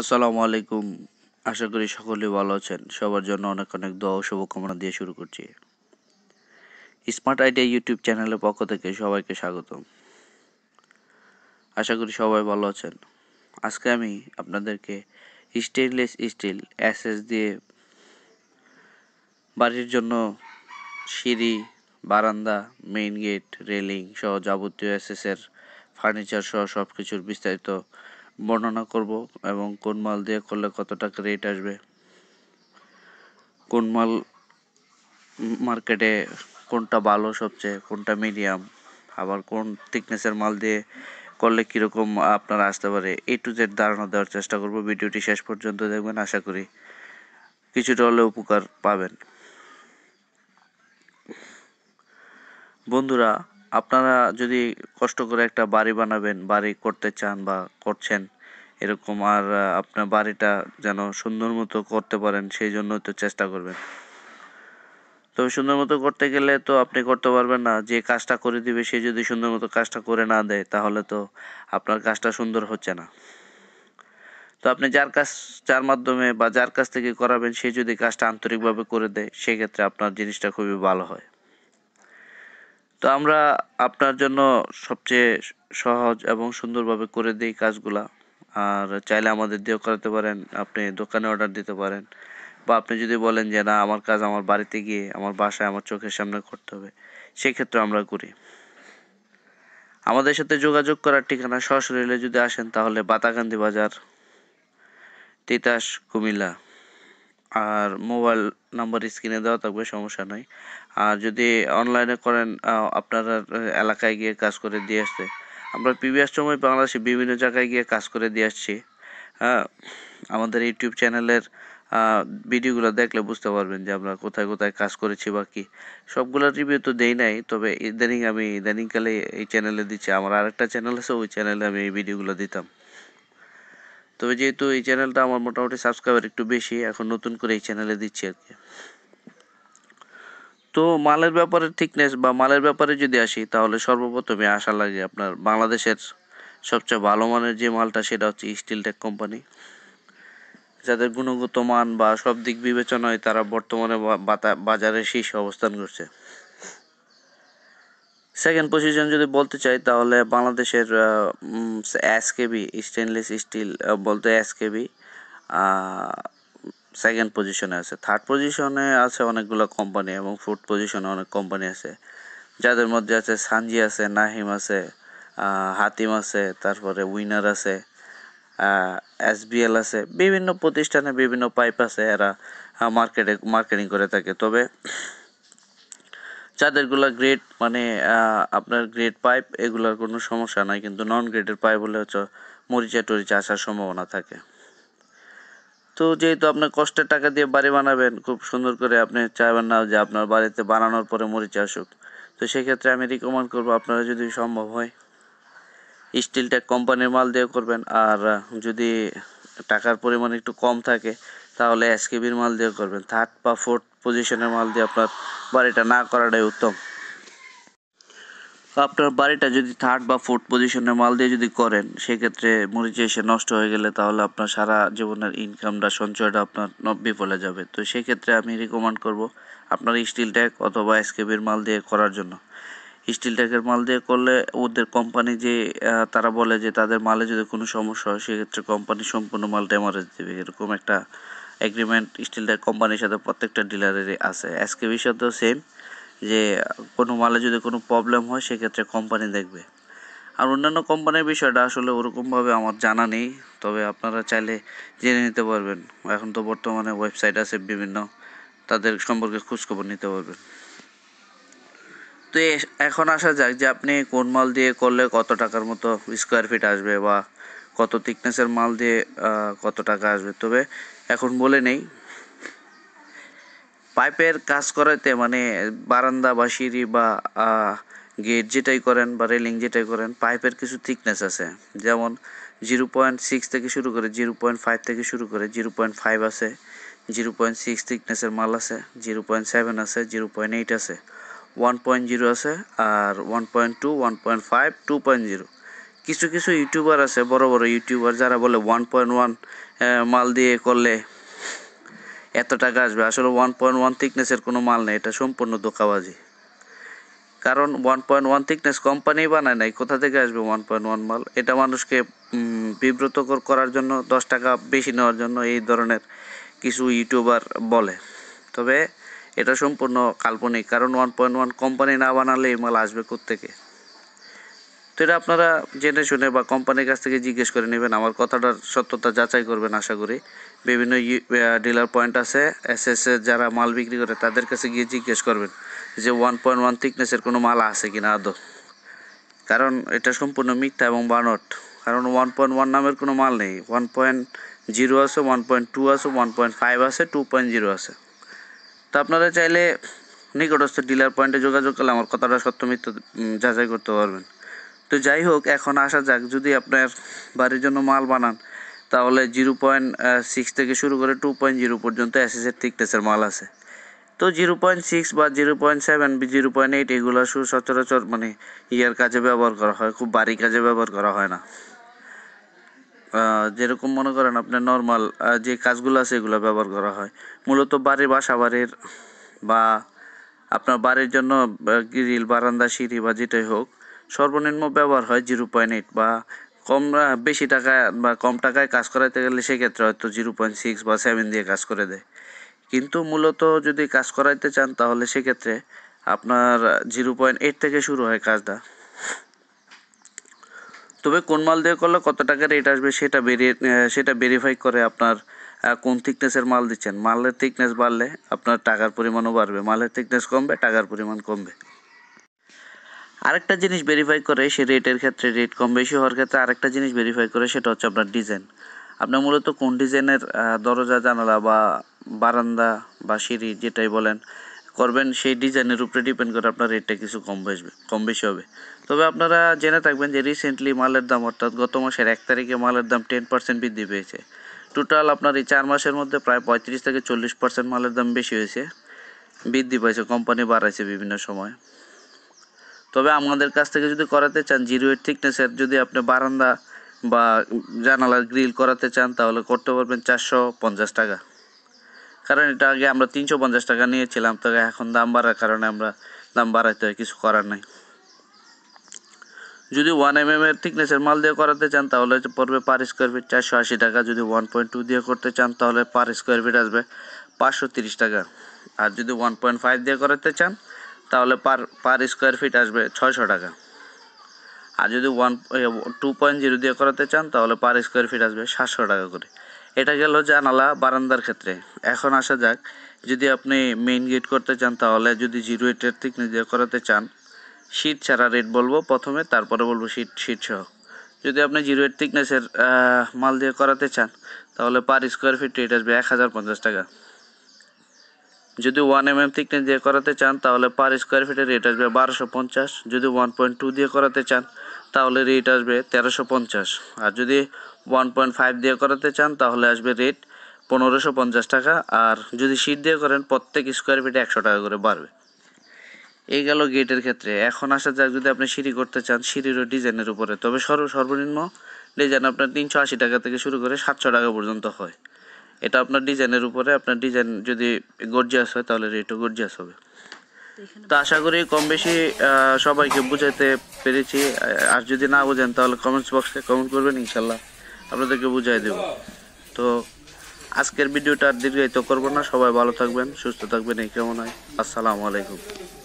আসসালামু আলাইকুম আশা করি সকলে ভালো আছেন সবার জন্য অনেক অনেক দোয়া ও শুভকামনা দিয়ে শুরু করছি স্মার্ট আইডিয়া ইউটিউব চ্যানেলের পক্ষ থেকে সবাইকে স্বাগতম আশা করি সবাই ভালো আছেন আজকে আমি আপনাদেরকে স্টেনলেস স্টিল অ্যাসেস দিয়ে বাড়ির জন্য সিঁড়ি বারান্দা মেইন গেট রেলিং সহ যাবতীয় অ্যাসেসের ফার্নিচার সহ সব কিছুর বিস্তারিত বর্ণনা করব এবং কোন মাল দিয়ে করলে কত টাকা রেট আসবে কোন মাল মার্কেটে কোনটা ভালো সবচেয়ে কোনটা মিডিয়াম আবার কোন থিকনেসের মাল দিয়ে করলে কীরকম আপনার আসতে পারে এ টু জেড ধারণা দেওয়ার চেষ্টা করব ভিডিওটি শেষ পর্যন্ত দেখবেন আশা করি কিছুটা হলে উপকার পাবেন বন্ধুরা আপনারা যদি কষ্ট করে একটা বাড়ি বানাবেন বাড়ি করতে চান বা করছেন এরকম আর আপনার বাড়িটা যেন সুন্দর মতো করতে পারেন সেই জন্য তো চেষ্টা করবেন তো সুন্দর মতো করতে গেলে তো আপনি করতে পারবেন না যে কাজটা করে দিবে সে যদি সুন্দর মতো কাজটা করে না দেয় তাহলে তো আপনার কাজটা সুন্দর হচ্ছে না তো আপনি যার কাজ যার মাধ্যমে বা যার কাছ থেকে করাবেন সে যদি কাজটা আন্তরিকভাবে করে দেয় সেক্ষেত্রে আপনার জিনিসটা খুবই ভালো হয় তো আমরা আপনার জন্য সবচেয়ে সহজ এবং সুন্দরভাবে করে দিই কাজগুলা আর চাইলে আমাদের দিয়েও করাতে পারেন আপনি দোকানে অর্ডার দিতে পারেন বা আপনি যদি বলেন যে না আমার কাজ আমার বাড়িতে গিয়ে আমার বাসায় আমার চোখের সামনে করতে হবে সেক্ষেত্রে আমরা করি আমাদের সাথে যোগাযোগ করার ঠিকানা সশরীরে যদি আসেন তাহলে বাতাকান্দি বাজার তিতাস কুমিল্লা আর মোবাইল নাম্বার স্ক্রিনে দেওয়া থাকবে সমস্যা নাই আর যদি অনলাইনে করেন আপনারা এলাকায় গিয়ে কাজ করে দিয়ে আসতে আমরা প্রিভিয়াস সময় বাংলাদেশে বিভিন্ন জায়গায় গিয়ে কাজ করে দিয়ে আসছি হ্যাঁ আমাদের ইউটিউব চ্যানেলের ভিডিওগুলো দেখলে বুঝতে পারবেন যে আমরা কোথায় কোথায় কাজ করেছি বা কী সবগুলোর রিভিউ তো দেই নাই তবে ইদানিং আমি ইদানিংকালে এই চ্যানেলে দিচ্ছি আমার আরেকটা চ্যানেল আছে ওই চ্যানেলে আমি এই ভিডিওগুলো দিতাম তবে যেহেতু এই চ্যানেলটা আমার মোটামুটি সাবস্ক্রাইবার একটু বেশি এখন নতুন করে এই চ্যানেলে দিচ্ছি আর কি তো মালের ব্যাপারে থিকনেস বা মালের ব্যাপারে যদি আসি তাহলে সর্বপ্রথমে আসা লাগে আপনার বাংলাদেশের সবচেয়ে ভালো মানের যে মালটা সেটা হচ্ছে স্টিল টেক কোম্পানি যাদের গুণগত মান বা সব দিক বিবেচনায় তারা বর্তমানে বাজারে শীর্ষে অবস্থান করছে সেকেন্ড পজিশন যদি বলতে চাই তাহলে বাংলাদেশের এসকেবি স্টেনলেস স্টিল বলতে এসকেবি সেকেন্ড পজিশনে আছে থার্ড পজিশনে আছে অনেকগুলো কোম্পানি এবং ফোর্থ পজিশনে অনেক কোম্পানি আছে যাদের মধ্যে আছে সানজি আছে নাহিম আছে হাতিম আছে তারপরে উইনার আছে বিএল আছে বিভিন্ন প্রতিষ্ঠানে বিভিন্ন পাইপ আছে এরা মার্কেটে মার্কেটিং করে থাকে তবে যাদেরগুলো গ্রেড মানে আপনার গ্রেড পাইপ এগুলার কোনো সমস্যা নাই কিন্তু নন গ্রেডের পাইপ হলে হচ্ছে মরিচা টরিচা আসার সম্ভাবনা থাকে তো যেহেতু আপনার কষ্টের টাকা দিয়ে বাড়ি বানাবেন খুব সুন্দর করে আপনি চাইবেন না যে আপনার বাড়িতে বানানোর পরে মরিচা আসুক তো সেক্ষেত্রে আমি রিকমেন্ড করবো আপনারা যদি সম্ভব হয় স্টিলটা কোম্পানির মাল দিয়ে করবেন আর যদি টাকার পরিমাণ একটু কম থাকে তাহলে এসকেবির মাল দিয়ে করবেন থার্ড বা ফোর্থ পজিশনের মাল দিয়ে আপনার বাড়িটা না করাটাই উত্তম আপনার বাড়িটা যদি থার্ড বা ফোর্থ পজিশনে মাল দিয়ে যদি করেন সেক্ষেত্রে মরিচে এসে নষ্ট হয়ে গেলে তাহলে আপনার সারা জীবনের ইনকামটা সঞ্চয়টা আপনার বিফলে যাবে তো সেক্ষেত্রে আমি রিকমেন্ড করব আপনার স্টিল ট্যাগ অথবা এসকেবির মাল দিয়ে করার জন্য স্টিল ট্যাগের মাল দিয়ে করলে ওদের কোম্পানি যে তারা বলে যে তাদের মালে যদি কোনো সমস্যা হয় সেক্ষেত্রে কোম্পানি সম্পূর্ণ মাল ড্যামারেজ দেবে এরকম একটা এগ্রিমেন্ট স্টিলটার কোম্পানির সাথে প্রত্যেকটা ডিলারেরই আছে আজকে বিষয়তেও সেম যে কোনো মালে যদি কোনো প্রবলেম হয় সেক্ষেত্রে কোম্পানি দেখবে আর অন্যান্য কোম্পানির বিষয়টা আসলে ওরকমভাবে আমার জানা নেই তবে আপনারা চাইলে জেনে নিতে পারবেন এখন তো বর্তমানে ওয়েবসাইট আছে বিভিন্ন তাদের সম্পর্কে খোঁজখবর নিতে পারবেন তো এখন আসা যাক যে আপনি কোন মাল দিয়ে করলে কত টাকার মতো স্কোয়ার ফিট আসবে বা কত থিকনেসের মাল দিয়ে কত টাকা আসবে তবে এখন বলে নেই পাইপের কাজ করাতে মানে বারান্দা বা সিঁড়ি বা গেট যেটাই করেন বা রেলিং যেটাই করেন পাইপের কিছু থিকনেস আছে যেমন জিরো পয়েন্ট সিক্স থেকে শুরু করে জিরো পয়েন্ট ফাইভ থেকে শুরু করে জিরো পয়েন্ট ফাইভ আছে জিরো পয়েন্ট সিক্স থিকনেসের মাল আছে জিরো পয়েন্ট সেভেন আছে জিরো পয়েন্ট এইট আছে ওয়ান পয়েন্ট জিরো আছে আর one point two one point five two point zero কিছু কিছু ইউটিউবার আছে বড় বড় ইউটিউবার যারা বলে ওয়ান পয়েন্ট ওয়ান মাল দিয়ে করলে এত টাকা আসবে আসলে ওয়ান পয়েন্ট ওয়ান থিকনেসের কোনো মাল নেই এটা সম্পূর্ণ দোকাবাজি কারণ one point one thickness company বানায় নাই কোথা থেকে আসবে ওয়ান পয়েন্ট ওয়ান মাল এটা মানুষকে বিব্রতকর করার জন্য দশ টাকা বেশি নেওয়ার জন্য এই ধরনের কিছু ইউটিউবার বলে তবে এটা সম্পূর্ণ কাল্পনিক কারণ ওয়ান পয়েন্ট ওয়ান কোম্পানি না বানালে এই মাল আসবে কোথেকে তো এটা আপনারা জেনে শুনে বা কোম্পানির কাছ থেকে জিজ্ঞেস করে নেবেন আমার কথাটার সত্যতা যাচাই করবেন আশা করি বিভিন্ন ডিলার পয়েন্ট আছে এস এস যারা মাল বিক্রি করে তাদের কাছে গিয়ে জিজ্ঞেস করবেন যে ওয়ান পয়েন্ট ওয়ান থিকনেসের কোনো মাল আছে কি না আদৌ কারণ এটা সম্পূর্ণ মিথ্যা এবং বানট কারণ ওয়ান পয়েন্ট ওয়ান নামের কোনো মাল নেই ওয়ান পয়েন্ট জিরো আছে ওয়ান পয়েন্ট টু আছে ওয়ান পয়েন্ট ফাইভ আছে টু পয়েন্ট জিরো আছে তো আপনারা চাইলে নিকটস্থ ডিলার পয়েন্টে যোগাযোগ করলে আমার কথাটা সত্য মিথ্যা যাচাই করতে পারবেন তো যাই হোক এখন আসা যাক যদি আপনার বাড়ির জন্য মাল বানান তাহলে জিরো পয়েন্ট সিক্স থেকে শুরু করে টু পয়েন্ট জিরো পর্যন্ত অ্যাসেসের থিকনেসের মাল আছে তো জিরো পয়েন্ট সিক্স বা zero point seven zero point eight এগুলো সুসচরাচর সচরাচর মানে ইয়ার কাজে ব্যবহার করা হয় খুব বাড়ি কাজে ব্যবহার করা হয় না যেরকম মনে করেন আপনার নর্মাল যে কাজগুলো আছে এগুলো ব্যবহার করা হয় মূলত বাড়ির বাসা বাড়ির বা আপনার বাড়ির জন্য গ্রিল বারান্দা সিঁড়ি বা যেটাই হোক সর্বনিম্ন ব্যবহার হয় জিরো পয়েন্ট এইট বা কম বেশি টাকায় বা কম টাকায় কাজ করাতে গেলে সেক্ষেত্রে হয়তো জিরো পয়েন্ট সিক্স বা সেভেন দিয়ে কাজ করে দেয় কিন্তু মূলত যদি কাজ করাইতে চান তাহলে সেক্ষেত্রে আপনার জিরো পয়েন্ট এইট থেকে শুরু হয় কাজটা তবে কোন মাল দিয়ে করলে কত টাকা রেট আসবে সেটা বেরিয়ে সেটা ভেরিফাই করে আপনার কোন থিকনেসের মাল দিচ্ছেন মালের থিকনেস বাড়লে আপনার টাকার পরিমাণও বাড়বে মালের থিকনেস কমবে টাকার পরিমাণ কমবে আরেকটা জিনিস ভেরিফাই করে সে রেটের ক্ষেত্রে রেট কম বেশি হওয়ার ক্ষেত্রে আরেকটা জিনিস ভেরিফাই করে সেটা হচ্ছে আপনার ডিজাইন আপনার মূলত কোন ডিজাইনের দরজা জানালা বা বারান্দা বা সিঁড়ি যেটাই বলেন করবেন সেই ডিজাইনের উপরে ডিপেন্ড করে আপনার রেটটা কিছু কম বেসবে কম বেশি হবে তবে আপনারা জেনে থাকবেন যে রিসেন্টলি মালের দাম অর্থাৎ গত মাসের এক তারিখে মালের দাম টেন পার্সেন্ট বৃদ্ধি পেয়েছে টোটাল আপনার এই চার মাসের মধ্যে প্রায় পঁয়ত্রিশ থেকে চল্লিশ পার্সেন্ট মালের দাম বেশি হয়েছে বৃদ্ধি পাইছে কোম্পানি বাড়াইছে বিভিন্ন সময় তবে আমাদের কাছ থেকে যদি করাতে চান জিরো এইট থিকনেসের যদি আপনি বারান্দা বা জানালার গ্রিল করাতে চান তাহলে করতে পারবেন চারশো পঞ্চাশ টাকা কারণ এটা আগে আমরা তিনশো পঞ্চাশ টাকা নিয়েছিলাম তো এখন দাম বাড়ার কারণে আমরা দাম বাড়াইতে হয় কিছু করার নাই যদি ওয়ান এম এম এর থিকনেসের মাল দিয়ে করাতে চান তাহলে পড়বে পার স্কোয়ার ফিট চারশো আশি টাকা যদি ওয়ান পয়েন্ট টু দিয়ে করতে চান তাহলে পার স্কোয়ার ফিট আসবে পাঁচশো তিরিশ টাকা আর যদি ওয়ান পয়েন্ট ফাইভ দিয়ে করাতে চান তাহলে পার পার স্কোয়ার ফিট আসবে ছয়শো টাকা আর যদি ওয়ান টু পয়েন্ট জিরো দিয়ে করাতে চান তাহলে পার স্কোয়ার ফিট আসবে সাতশো টাকা করে এটা গেল জানালা বারান্দার ক্ষেত্রে এখন আসা যাক যদি আপনি মেইন গেট করতে চান তাহলে যদি জিরো এটের থিকনেস দিয়ে করাতে চান শীত ছাড়া রেট বলবো প্রথমে তারপরে বলবো শীত শীত সহ যদি আপনি জিরো এইট থিকনেসের মাল দিয়ে করাতে চান তাহলে পার স্কোয়ার ফিট রেট আসবে এক হাজার পঞ্চাশ টাকা যদি ওয়ান এম এম থিকনেস দিয়ে করাতে চান তাহলে পার স্কোয়ার ফিটে রেট আসবে বারোশো পঞ্চাশ যদি ওয়ান পয়েন্ট টু দিয়ে করাতে চান তাহলে রেট আসবে তেরোশো পঞ্চাশ আর যদি ওয়ান পয়েন্ট ফাইভ দিয়ে করাতে চান তাহলে আসবে রেট পনেরোশো পঞ্চাশ টাকা আর যদি শীত দিয়ে করেন প্রত্যেক স্কোয়ার ফিটে একশো টাকা করে বাড়বে এই গেল গেটের ক্ষেত্রে এখন আসা যাক যদি আপনি সিঁড়ি করতে চান সিঁড়িরও ডিজাইনের উপরে তবে সর্ব সর্বনিম্ন ডিজাইন আপনার তিনশো আশি টাকা থেকে শুরু করে সাতশো টাকা পর্যন্ত হয় এটা আপনার ডিজাইনের উপরে আপনার ডিজাইন যদি গর্জিয়াস হয় তাহলে রেটও গর্জিয়াস হবে তো আশা করি কম বেশি সবাইকে বুঝাতে পেরেছি আর যদি না বোঝেন তাহলে কমেন্টস বক্সে কমেন্ট করবেন ইনশাল্লাহ আপনাদেরকে বুঝাই দেব তো আজকের ভিডিওটা আর দীর্ঘায়িত করবো না সবাই ভালো থাকবেন সুস্থ থাকবেন এই কেমন হয় আসসালামু আলাইকুম